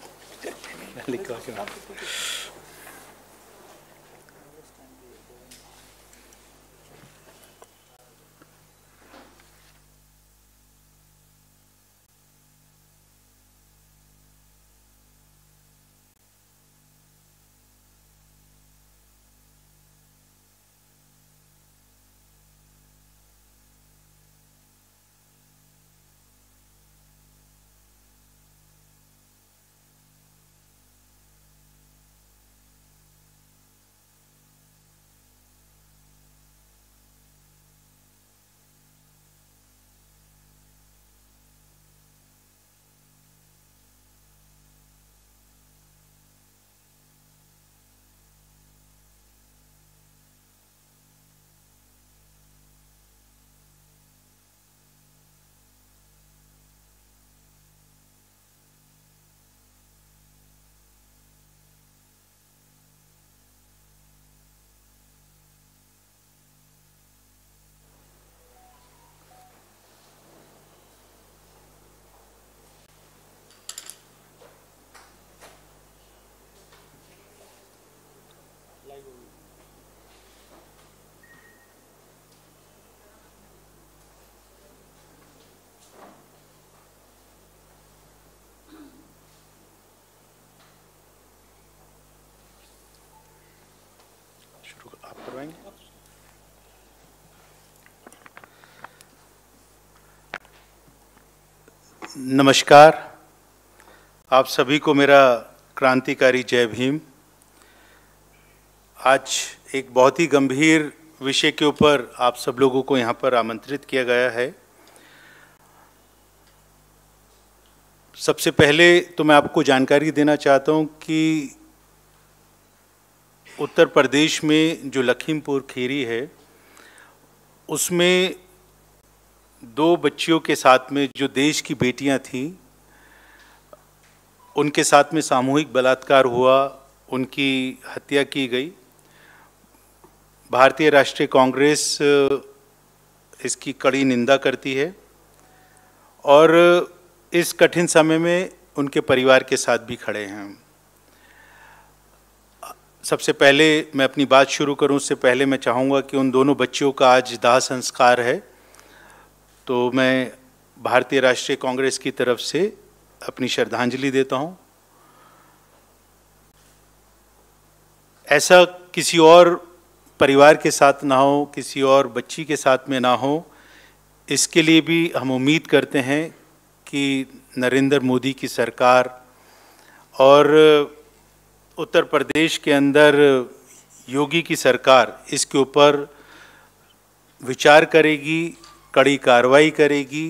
करवाएंगे नमस्कार आप सभी को मेरा क्रांतिकारी जय भीम आज एक बहुत ही गंभीर विषय के ऊपर आप सब लोगों को यहाँ पर आमंत्रित किया गया है सबसे पहले तो मैं आपको जानकारी देना चाहता हूँ कि उत्तर प्रदेश में जो लखीमपुर खीरी है उसमें दो बच्चियों के साथ में जो देश की बेटियां थीं उनके साथ में सामूहिक बलात्कार हुआ उनकी हत्या की गई भारतीय राष्ट्रीय कांग्रेस इसकी कड़ी निंदा करती है और इस कठिन समय में उनके परिवार के साथ भी खड़े हैं सबसे पहले मैं अपनी बात शुरू करूं उससे पहले मैं चाहूँगा कि उन दोनों बच्चियों का आज दाह संस्कार है तो मैं भारतीय राष्ट्रीय कांग्रेस की तरफ से अपनी श्रद्धांजलि देता हूं ऐसा किसी और परिवार के साथ ना हो किसी और बच्ची के साथ में ना हो इसके लिए भी हम उम्मीद करते हैं कि नरेंद्र मोदी की सरकार और उत्तर प्रदेश के अंदर योगी की सरकार इसके ऊपर विचार करेगी कड़ी कार्रवाई करेगी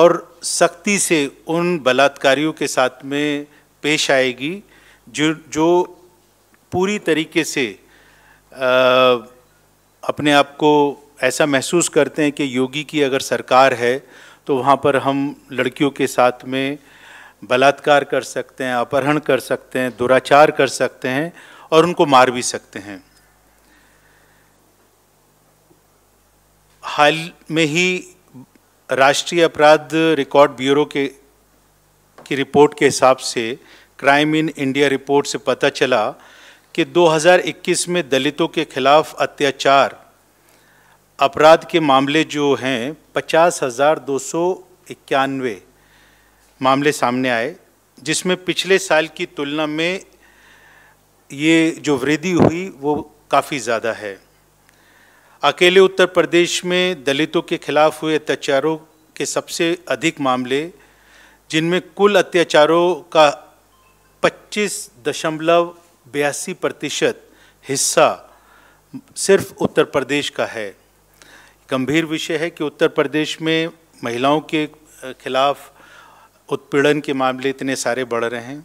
और सख्ती से उन बलात्कारियों के साथ में पेश आएगी जो जो पूरी तरीके से आ, अपने आप को ऐसा महसूस करते हैं कि योगी की अगर सरकार है तो वहाँ पर हम लड़कियों के साथ में बलात्कार कर सकते हैं अपहरण कर सकते हैं दुराचार कर सकते हैं और उनको मार भी सकते हैं हाल में ही राष्ट्रीय अपराध रिकॉर्ड ब्यूरो के की रिपोर्ट के हिसाब से क्राइम इन इंडिया रिपोर्ट से पता चला कि 2021 में दलितों के खिलाफ अत्याचार अपराध के मामले जो हैं पचास हज़ार दो सौ इक्यानवे मामले सामने आए जिसमें पिछले साल की तुलना में ये जो वृद्धि हुई वो काफ़ी ज़्यादा है अकेले उत्तर प्रदेश में दलितों के खिलाफ हुए अत्याचारों के सबसे अधिक मामले जिनमें कुल अत्याचारों का पच्चीस दशमलव बयासी प्रतिशत हिस्सा सिर्फ उत्तर प्रदेश का है गंभीर विषय है कि उत्तर प्रदेश में महिलाओं के खिलाफ उत्पीड़न के मामले इतने सारे बढ़ रहे हैं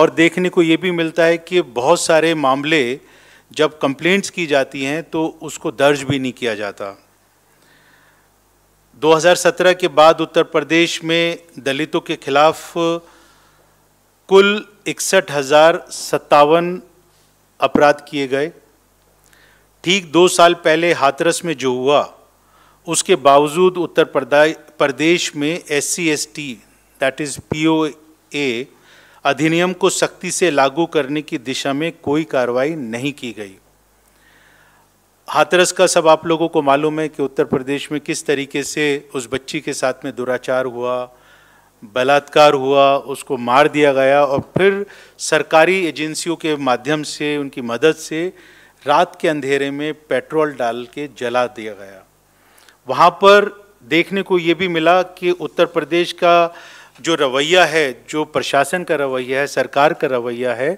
और देखने को ये भी मिलता है कि बहुत सारे मामले जब कंप्लेंट्स की जाती हैं तो उसको दर्ज भी नहीं किया जाता 2017 के बाद उत्तर प्रदेश में दलितों के खिलाफ कुल इकसठ हज़ार सत्तावन अपराध किए गए ठीक दो साल पहले हाथरस में जो हुआ उसके बावजूद उत्तर प्रदेश में S C that is A अधिनियम को सख्ती से लागू करने की दिशा में कोई कार्रवाई नहीं की गई हाथरस का सब आप लोगों को मालूम है कि उत्तर प्रदेश में किस तरीके से उस बच्ची के साथ में दुराचार हुआ बलात्कार हुआ उसको मार दिया गया और फिर सरकारी एजेंसियों के माध्यम से उनकी मदद से रात के अंधेरे में पेट्रोल डाल के जला दिया गया वहाँ पर देखने को ये भी मिला कि उत्तर प्रदेश का जो रवैया है जो प्रशासन का रवैया है सरकार का रवैया है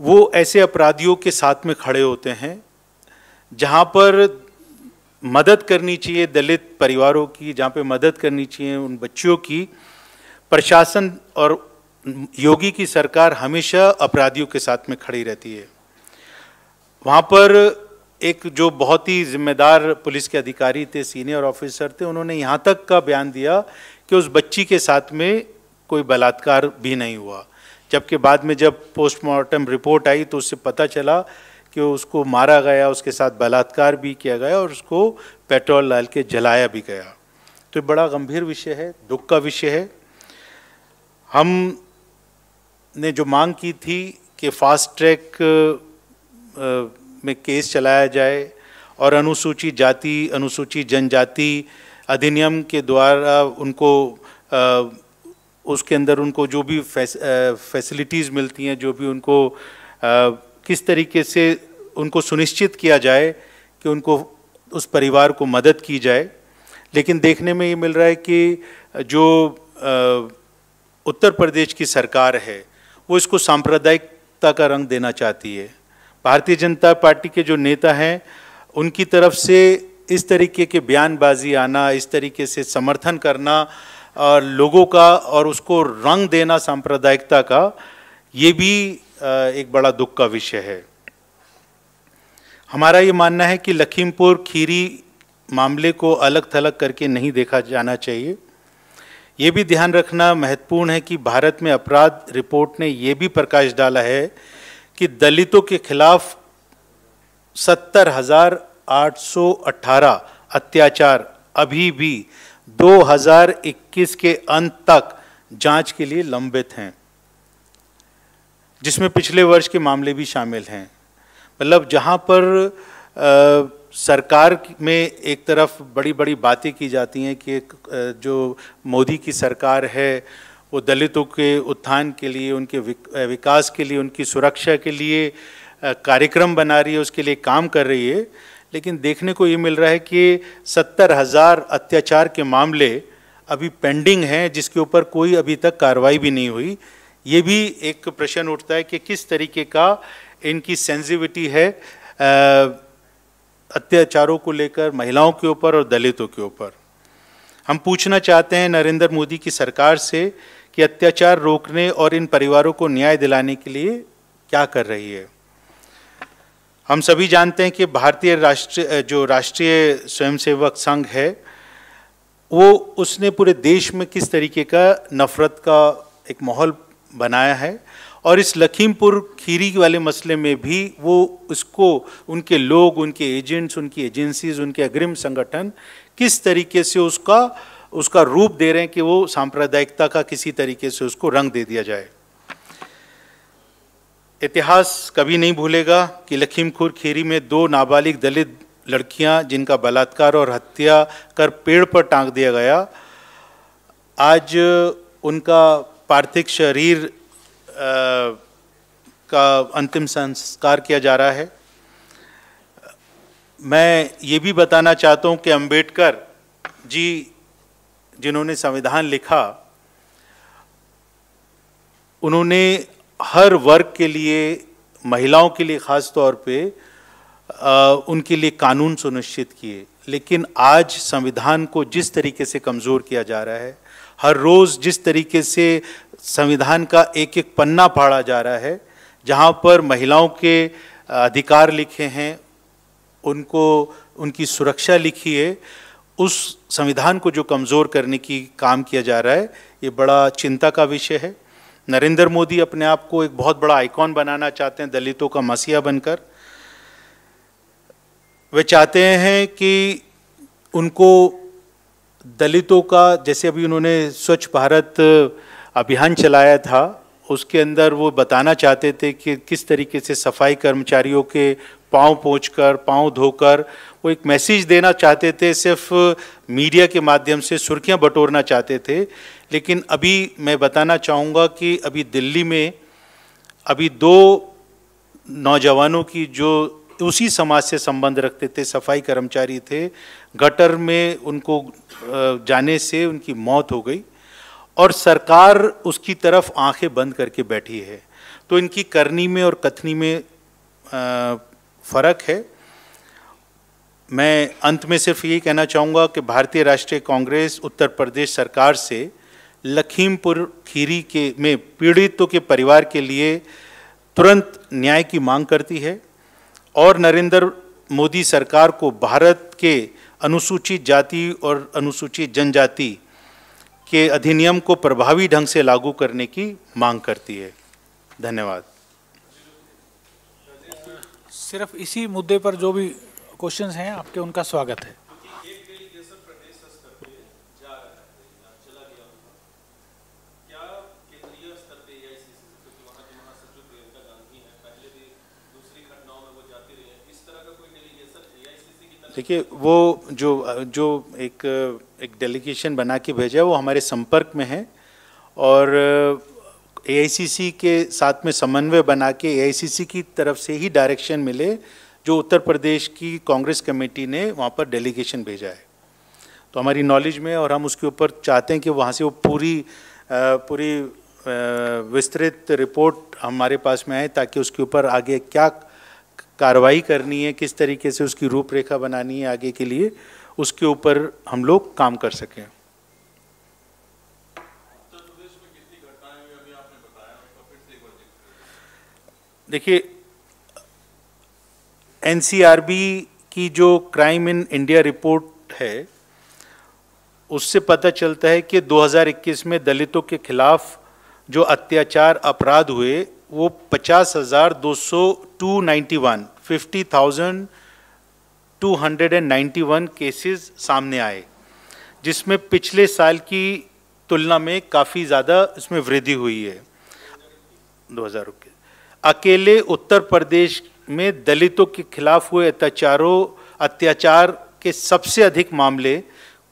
वो ऐसे अपराधियों के साथ में खड़े होते हैं जहाँ पर मदद करनी चाहिए दलित परिवारों की जहाँ पे मदद करनी चाहिए उन बच्चियों की प्रशासन और योगी की सरकार हमेशा अपराधियों के साथ में खड़ी रहती है वहाँ पर एक जो बहुत ही जिम्मेदार पुलिस के अधिकारी थे सीनियर ऑफिसर थे उन्होंने यहाँ तक का बयान दिया कि उस बच्ची के साथ में कोई बलात्कार भी नहीं हुआ जबकि बाद में जब पोस्टमार्टम रिपोर्ट आई तो उससे पता चला कि उसको मारा गया उसके साथ बलात्कार भी किया गया और उसको पेट्रोल डाल के जलाया भी गया तो बड़ा गंभीर विषय है दुख का विषय है हम ने जो मांग की थी कि फास्ट ट्रैक में केस चलाया जाए और अनुसूचित जाति अनुसूचित जनजाति अधिनियम के द्वारा उनको उसके अंदर उनको जो भी फैसिलिटीज़ मिलती हैं जो भी उनको किस तरीके से उनको सुनिश्चित किया जाए कि उनको उस परिवार को मदद की जाए लेकिन देखने में ये मिल रहा है कि जो उत्तर प्रदेश की सरकार है वो इसको सांप्रदायिकता का रंग देना चाहती है भारतीय जनता पार्टी के जो नेता हैं उनकी तरफ से इस तरीके के बयानबाजी आना इस तरीके से समर्थन करना और लोगों का और उसको रंग देना सांप्रदायिकता का ये भी एक बड़ा दुख का विषय है हमारा ये मानना है कि लखीमपुर खीरी मामले को अलग थलग करके नहीं देखा जाना चाहिए ये भी ध्यान रखना महत्वपूर्ण है कि भारत में अपराध रिपोर्ट ने यह भी प्रकाश डाला है कि दलितों के खिलाफ सत्तर हजार 818 अत्याचार अभी भी 2021 के अंत तक जांच के लिए लंबित हैं जिसमें पिछले वर्ष के मामले भी शामिल हैं मतलब जहां पर आ, सरकार में एक तरफ बड़ी बड़ी बातें की जाती हैं कि जो मोदी की सरकार है वो दलितों के उत्थान के लिए उनके विकास के लिए उनकी सुरक्षा के लिए कार्यक्रम बना रही है उसके लिए काम कर रही है लेकिन देखने को ये मिल रहा है कि सत्तर हज़ार अत्याचार के मामले अभी पेंडिंग हैं जिसके ऊपर कोई अभी तक कार्रवाई भी नहीं हुई ये भी एक प्रश्न उठता है कि किस तरीके का इनकी सेंसिविटी है अत्याचारों को लेकर महिलाओं के ऊपर और दलितों के ऊपर हम पूछना चाहते हैं नरेंद्र मोदी की सरकार से कि अत्याचार रोकने और इन परिवारों को न्याय दिलाने के लिए क्या कर रही है हम सभी जानते हैं कि भारतीय राष्ट्रीय जो राष्ट्रीय स्वयंसेवक संघ है वो उसने पूरे देश में किस तरीके का नफ़रत का एक माहौल बनाया है और इस लखीमपुर खीरी वाले मसले में भी वो उसको उनके लोग उनके एजेंट्स उनकी एजेंसीज उनके अग्रिम संगठन किस तरीके से उसका उसका रूप दे रहे हैं कि वो सांप्रदायिकता का किसी तरीके से उसको रंग दे दिया जाए इतिहास कभी नहीं भूलेगा कि लखीमपुर खीरी में दो नाबालिग दलित लड़कियां जिनका बलात्कार और हत्या कर पेड़ पर टांग दिया गया आज उनका पार्थिव शरीर आ, का अंतिम संस्कार किया जा रहा है मैं ये भी बताना चाहता हूँ कि अंबेडकर जी जिन्होंने संविधान लिखा उन्होंने हर वर्ग के लिए महिलाओं के लिए ख़ास तौर पे आ, उनके लिए कानून सुनिश्चित किए लेकिन आज संविधान को जिस तरीके से कमज़ोर किया जा रहा है हर रोज़ जिस तरीके से संविधान का एक एक पन्ना फाड़ा जा रहा है जहाँ पर महिलाओं के अधिकार लिखे हैं उनको उनकी सुरक्षा लिखी है उस संविधान को जो कमज़ोर करने की काम किया जा रहा है ये बड़ा चिंता का विषय है नरेंद्र मोदी अपने आप को एक बहुत बड़ा आइकॉन बनाना चाहते हैं दलितों का मसीहा बनकर वे चाहते हैं कि उनको दलितों का जैसे अभी उन्होंने स्वच्छ भारत अभियान चलाया था उसके अंदर वो बताना चाहते थे कि किस तरीके से सफाई कर्मचारियों के पाँव पहुँच कर पाँव धोकर वो एक मैसेज देना चाहते थे सिर्फ मीडिया के माध्यम से सुर्खियाँ बटोरना चाहते थे लेकिन अभी मैं बताना चाहूँगा कि अभी दिल्ली में अभी दो नौजवानों की जो उसी समाज से संबंध रखते थे सफाई कर्मचारी थे गटर में उनको जाने से उनकी मौत हो गई और सरकार उसकी तरफ आंखें बंद करके बैठी है तो इनकी करनी में और कथनी में फ़र्क है मैं अंत में सिर्फ ये कहना चाहूँगा कि भारतीय राष्ट्रीय कांग्रेस उत्तर प्रदेश सरकार से लखीमपुर खीरी के में पीड़ितों के परिवार के लिए तुरंत न्याय की मांग करती है और नरेंद्र मोदी सरकार को भारत के अनुसूचित जाति और अनुसूचित जनजाति के अधिनियम को प्रभावी ढंग से लागू करने की मांग करती है धन्यवाद सिर्फ इसी मुद्दे पर जो भी क्वेश्चंस हैं आपके उनका स्वागत है देखिए वो जो जो एक एक डेलीगेशन बना के भेजा है वो हमारे संपर्क में है और ए के साथ में समन्वय बना के ए की तरफ से ही डायरेक्शन मिले जो उत्तर प्रदेश की कांग्रेस कमेटी ने वहाँ पर डेलीगेशन भेजा है तो हमारी नॉलेज में और हम उसके ऊपर चाहते हैं कि वहाँ से वो पूरी पूरी विस्तृत रिपोर्ट हमारे पास में आए ताकि उसके ऊपर आगे क्या कार्रवाई करनी है किस तरीके से उसकी रूपरेखा बनानी है आगे के लिए उसके ऊपर हम लोग काम कर सकें देखिए एनसीआरबी की जो क्राइम इन इंडिया रिपोर्ट है उससे पता चलता है कि 2021 में दलितों के खिलाफ जो अत्याचार अपराध हुए वो पचास हज़ार दो सौ two ninety one fifty thousand two hundred and ninety one cases सामने आए जिसमें पिछले साल की तुलना में काफ़ी ज़्यादा इसमें वृद्धि हुई है दो हज़ार रुपये अकेले उत्तर प्रदेश में दलितों के खिलाफ हुए अत्याचारों अत्याचार के सबसे अधिक मामले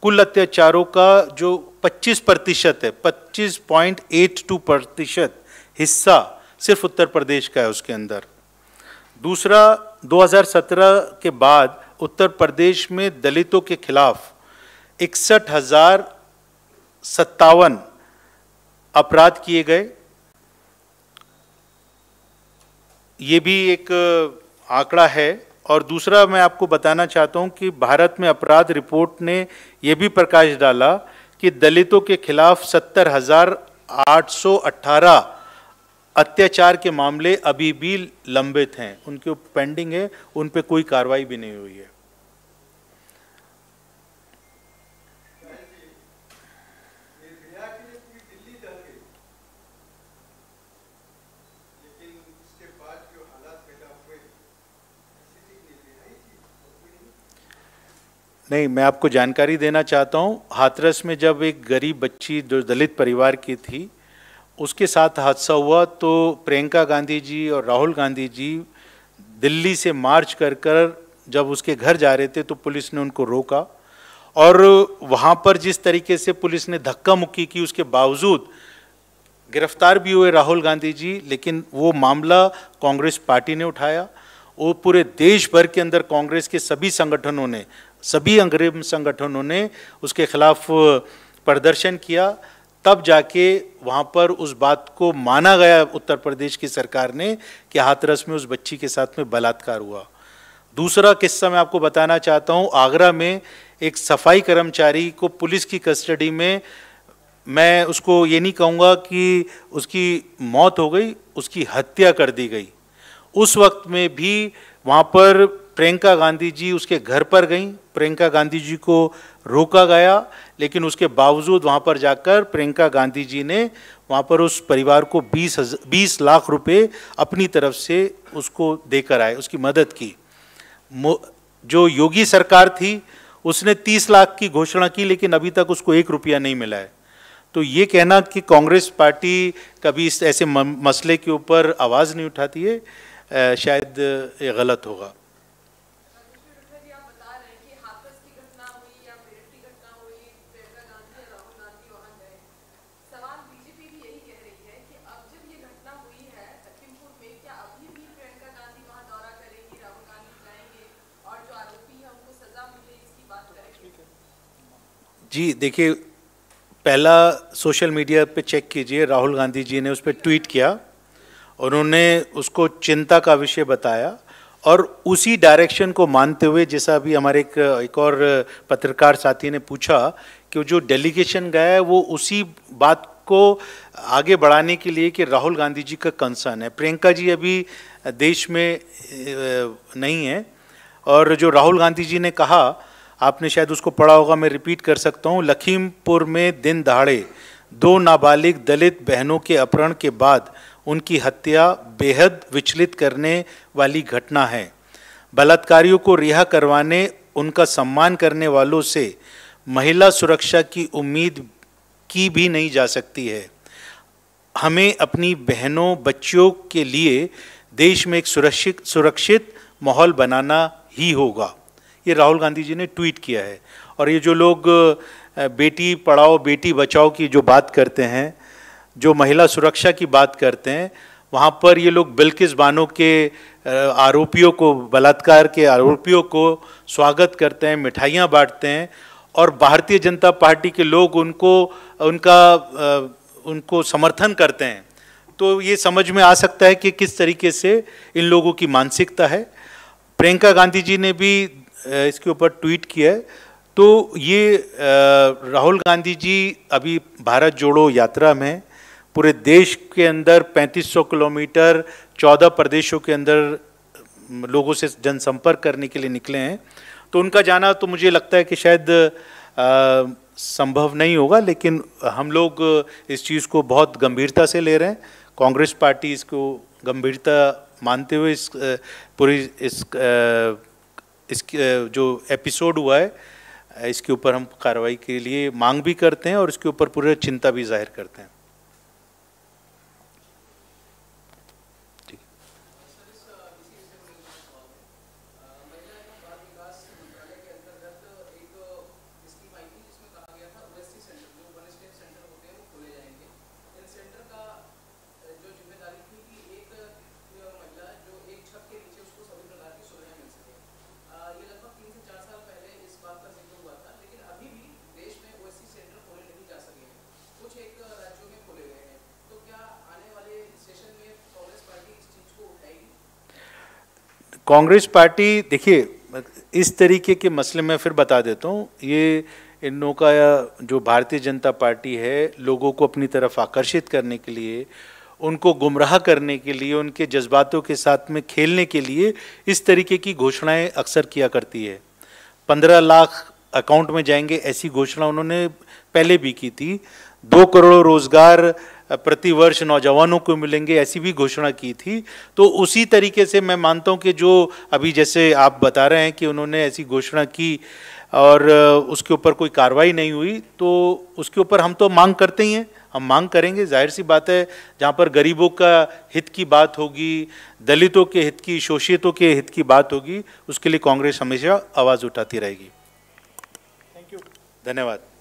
कुल अत्याचारों का जो 25 प्रतिशत है 25.82 प्रतिशत हिस्सा सिर्फ उत्तर प्रदेश का है उसके अंदर दूसरा 2017 के बाद उत्तर प्रदेश में दलितों के खिलाफ इकसठ हजार सत्तावन अपराध किए गए ये भी एक आंकड़ा है और दूसरा मैं आपको बताना चाहता हूं कि भारत में अपराध रिपोर्ट ने यह भी प्रकाश डाला कि दलितों के खिलाफ सत्तर हजार आठ सौ अट्ठारह अत्याचार के मामले अभी भी लंबित हैं उनके पेंडिंग है उन पर कोई कार्रवाई भी नहीं हुई है नहीं मैं आपको जानकारी देना चाहता हूँ हाथरस में जब एक गरीब बच्ची जो दलित परिवार की थी उसके साथ हादसा हुआ तो प्रियंका गांधी जी और राहुल गांधी जी दिल्ली से मार्च कर कर जब उसके घर जा रहे थे तो पुलिस ने उनको रोका और वहाँ पर जिस तरीके से पुलिस ने धक्का मुक्की की उसके बावजूद गिरफ्तार भी हुए राहुल गांधी जी लेकिन वो मामला कांग्रेस पार्टी ने उठाया वो पूरे देश भर के अंदर कांग्रेस के सभी संगठनों ने सभी अंग्रेज संगठनों ने उसके खिलाफ प्रदर्शन किया तब जाके वहाँ पर उस बात को माना गया उत्तर प्रदेश की सरकार ने कि हाथरस में उस बच्ची के साथ में बलात्कार हुआ दूसरा किस्सा मैं आपको बताना चाहता हूँ आगरा में एक सफाई कर्मचारी को पुलिस की कस्टडी में मैं उसको ये नहीं कहूँगा कि उसकी मौत हो गई उसकी हत्या कर दी गई उस वक्त में भी वहाँ पर प्रियंका गांधी जी उसके घर पर गईं प्रियंका गांधी जी को रोका गया लेकिन उसके बावजूद वहाँ पर जाकर प्रियंका गांधी जी ने वहाँ पर उस परिवार को बीस बीस लाख रुपए अपनी तरफ से उसको देकर आए उसकी मदद की जो योगी सरकार थी उसने तीस लाख की घोषणा की लेकिन अभी तक उसको एक रुपया नहीं मिला है तो ये कहना कि कांग्रेस पार्टी कभी इस ऐसे मसले के ऊपर आवाज़ नहीं उठाती है शायद ये गलत होगा जी देखिए पहला सोशल मीडिया पे चेक कीजिए राहुल गांधी जी ने उस पर ट्वीट किया उन्होंने उसको चिंता का विषय बताया और उसी डायरेक्शन को मानते हुए जैसा अभी हमारे एक एक और पत्रकार साथी ने पूछा कि जो डेलीगेशन गया है वो उसी बात को आगे बढ़ाने के लिए कि राहुल गांधी जी का कंसर्न है प्रियंका जी अभी देश में नहीं है और जो राहुल गांधी जी ने कहा आपने शायद उसको पढ़ा होगा मैं रिपीट कर सकता हूँ लखीमपुर में दिन दहाड़े दो नाबालिग दलित बहनों के अपहरण के बाद उनकी हत्या बेहद विचलित करने वाली घटना है बलात्कारियों को रिहा करवाने उनका सम्मान करने वालों से महिला सुरक्षा की उम्मीद की भी नहीं जा सकती है हमें अपनी बहनों बच्चियों के लिए देश में एक सुरक्षित सुरक्षित माहौल बनाना ही होगा ये राहुल गांधी जी ने ट्वीट किया है और ये जो लोग बेटी पढ़ाओ बेटी बचाओ की जो बात करते हैं जो महिला सुरक्षा की बात करते हैं वहाँ पर ये लोग बिल्किस बानो के आरोपियों को बलात्कार के आरोपियों को स्वागत करते हैं मिठाइयाँ बांटते हैं और भारतीय जनता पार्टी के लोग उनको उनका उनको समर्थन करते हैं तो ये समझ में आ सकता है कि किस तरीके से इन लोगों की मानसिकता है प्रियंका गांधी जी ने भी इसके ऊपर ट्वीट किया है तो ये राहुल गांधी जी अभी भारत जोड़ो यात्रा में पूरे देश के अंदर 3500 किलोमीटर 14 प्रदेशों के अंदर लोगों से जनसंपर्क करने के लिए निकले हैं तो उनका जाना तो मुझे लगता है कि शायद आ, संभव नहीं होगा लेकिन हम लोग इस चीज़ को बहुत गंभीरता से ले रहे हैं कांग्रेस पार्टी इसको गंभीरता मानते हुए इस पूरी इस, इस इसके जो एपिसोड हुआ है इसके ऊपर हम कार्रवाई के लिए मांग भी करते हैं और इसके ऊपर पूरे चिंता भी जाहिर करते हैं कांग्रेस पार्टी देखिए इस तरीके के मसले में फिर बता देता हूँ ये इन लोगों का जो भारतीय जनता पार्टी है लोगों को अपनी तरफ आकर्षित करने के लिए उनको गुमराह करने के लिए उनके जज्बातों के साथ में खेलने के लिए इस तरीके की घोषणाएं अक्सर किया करती है पंद्रह लाख अकाउंट में जाएंगे ऐसी घोषणा उन्होंने पहले भी की थी दो करोड़ रोज़गार प्रतिवर्ष नौजवानों को मिलेंगे ऐसी भी घोषणा की थी तो उसी तरीके से मैं मानता हूँ कि जो अभी जैसे आप बता रहे हैं कि उन्होंने ऐसी घोषणा की और उसके ऊपर कोई कार्रवाई नहीं हुई तो उसके ऊपर हम तो मांग करते ही हैं हम मांग करेंगे जाहिर सी बात है जहाँ पर गरीबों का हित की बात होगी दलितों के हित की शोषितों के हित की बात होगी उसके लिए कांग्रेस हमेशा आवाज़ उठाती रहेगी थैंक यू धन्यवाद